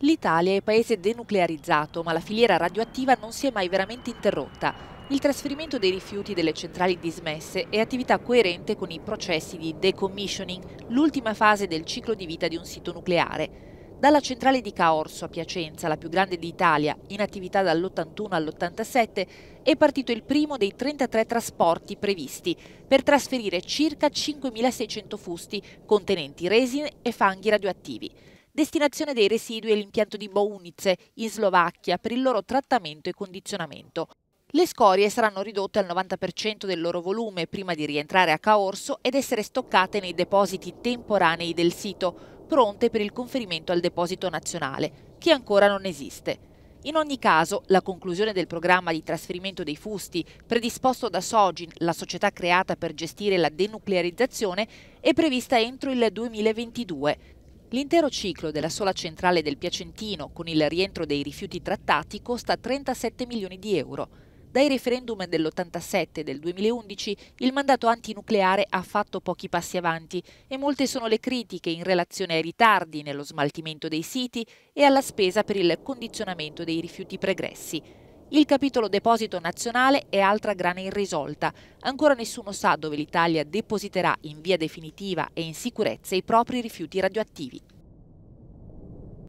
L'Italia è paese denuclearizzato, ma la filiera radioattiva non si è mai veramente interrotta. Il trasferimento dei rifiuti delle centrali dismesse è attività coerente con i processi di decommissioning, l'ultima fase del ciclo di vita di un sito nucleare. Dalla centrale di Caorso a Piacenza, la più grande d'Italia, in attività dall'81 all'87, è partito il primo dei 33 trasporti previsti per trasferire circa 5.600 fusti contenenti resine e fanghi radioattivi destinazione dei residui all'impianto di Bounice, in Slovacchia, per il loro trattamento e condizionamento. Le scorie saranno ridotte al 90% del loro volume prima di rientrare a Caorso ed essere stoccate nei depositi temporanei del sito, pronte per il conferimento al deposito nazionale, che ancora non esiste. In ogni caso, la conclusione del programma di trasferimento dei fusti, predisposto da Sogin, la società creata per gestire la denuclearizzazione, è prevista entro il 2022, L'intero ciclo della sola centrale del Piacentino con il rientro dei rifiuti trattati costa 37 milioni di euro. Dai referendum dell'87 e del 2011 il mandato antinucleare ha fatto pochi passi avanti e molte sono le critiche in relazione ai ritardi nello smaltimento dei siti e alla spesa per il condizionamento dei rifiuti pregressi. Il capitolo deposito nazionale è altra grana irrisolta. Ancora nessuno sa dove l'Italia depositerà in via definitiva e in sicurezza i propri rifiuti radioattivi.